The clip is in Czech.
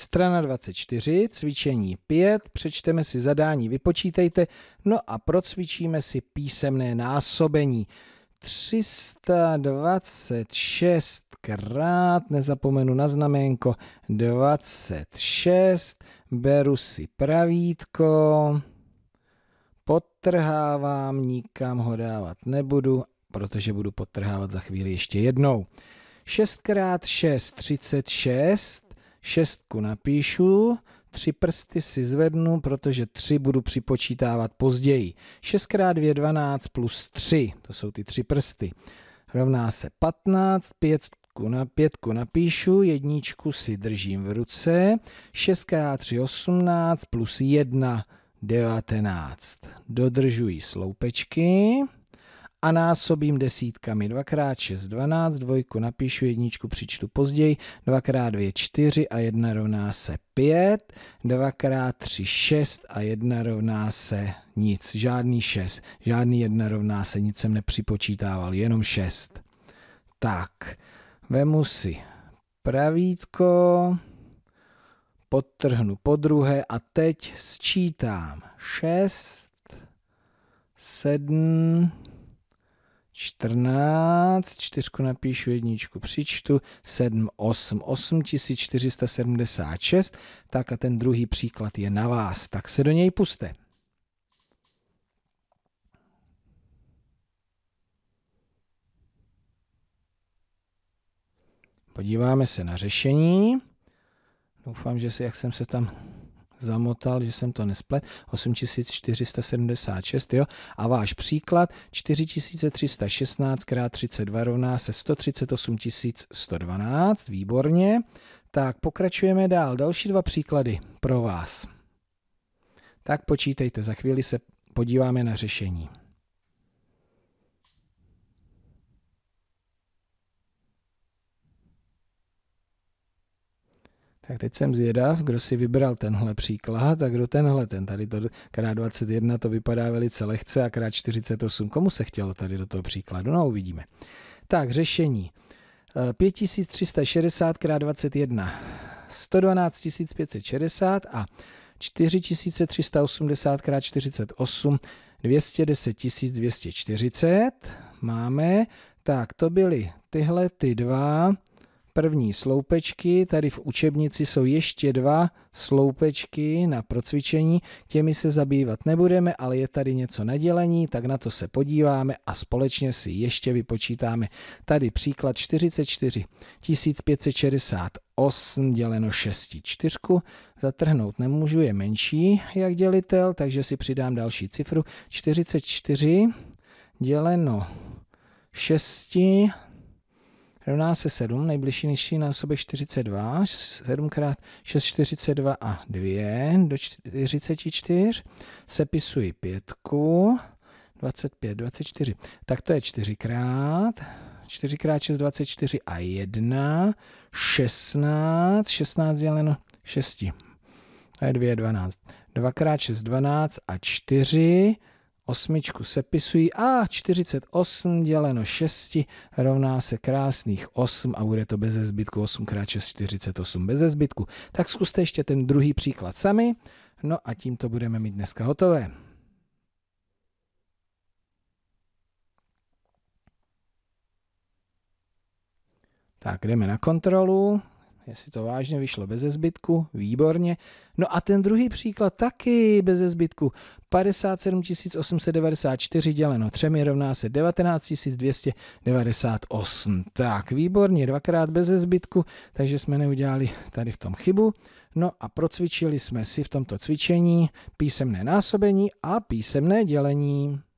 Strana 24, cvičení 5, přečteme si zadání, vypočítejte, no a procvičíme si písemné násobení. 326 krát, nezapomenu na znaménko, 26, beru si pravítko, podtrhávám, nikam ho dávat nebudu, protože budu podtrhávat za chvíli ještě jednou. 6 krát 6, 36, šestku napíšu, tři prsty si zvednu, protože tři budu připočítávat později. 6 x 2 12 plus 3, to jsou ty tři prsty, rovná se 15, pětku, na pětku napíšu, jedničku si držím v ruce, 6 x 3 18 plus 1 19. Dodržuji sloupečky a násobím desítkami. 2 x 6, 12, dvojku napíšu, jedničku přičtu později, 2 x 2, 4 a 1 rovná se 5, 2 x 3, 6 a 1 rovná se nic, žádný 6, žádný 1 rovná se, nic jsem nepřipočítával, jenom 6. Tak, vemu si pravítko, podtrhnu po druhé a teď sčítám 6, 7, 14, čtyřku napíšu, jedničku přičtu, 7, 8, 8476, tak a ten druhý příklad je na vás, tak se do něj puste. Podíváme se na řešení. Doufám, že si, jak jsem se tam zamotal, že jsem to nesplet, 8476, jo, a váš příklad 4316 x 32 rovná se 138112, výborně. Tak pokračujeme dál, další dva příklady pro vás. Tak počítejte, za chvíli se podíváme na řešení. Tak teď jsem zvědav, kdo si vybral tenhle příklad a kdo tenhle ten. Tady to krát 21 to vypadá velice lehce a krát 48. Komu se chtělo tady do toho příkladu? No uvidíme. Tak, řešení. 5360 eh, krát 21. 112 560 a 4380 krát 48 210 240 máme. Tak to byly tyhle ty dva první sloupečky, tady v učebnici jsou ještě dva sloupečky na procvičení, těmi se zabývat nebudeme, ale je tady něco na dělení, tak na to se podíváme a společně si ještě vypočítáme. Tady příklad 44 568 děleno 6 čtyřku, zatrhnout nemůžu, je menší jak dělitel, takže si přidám další cifru 44 děleno 6 rovná se 7, nejbližší nižší násobek 42, 7 krát 6, 42 a 2 do 44, sepisuji pětku, 25, 24, tak to je 4 krát, 4 krát 6, 24 a 1, 16, 16 děleno 6, to je 2, 12, 2 krát 6, 12 a 4, osmičku sepisují a 48 děleno 6 rovná se krásných 8 a bude to bez zbytku 8 x 6 48 bez zbytku. Tak zkuste ještě ten druhý příklad sami. No a tím to budeme mít dneska hotové. Tak jdeme na kontrolu jestli to vážně vyšlo bez zbytku, výborně. No a ten druhý příklad taky bez zbytku. 57 894 děleno 3 rovná se 19 298. Tak, výborně, dvakrát bez zbytku, takže jsme neudělali tady v tom chybu. No a procvičili jsme si v tomto cvičení písemné násobení a písemné dělení.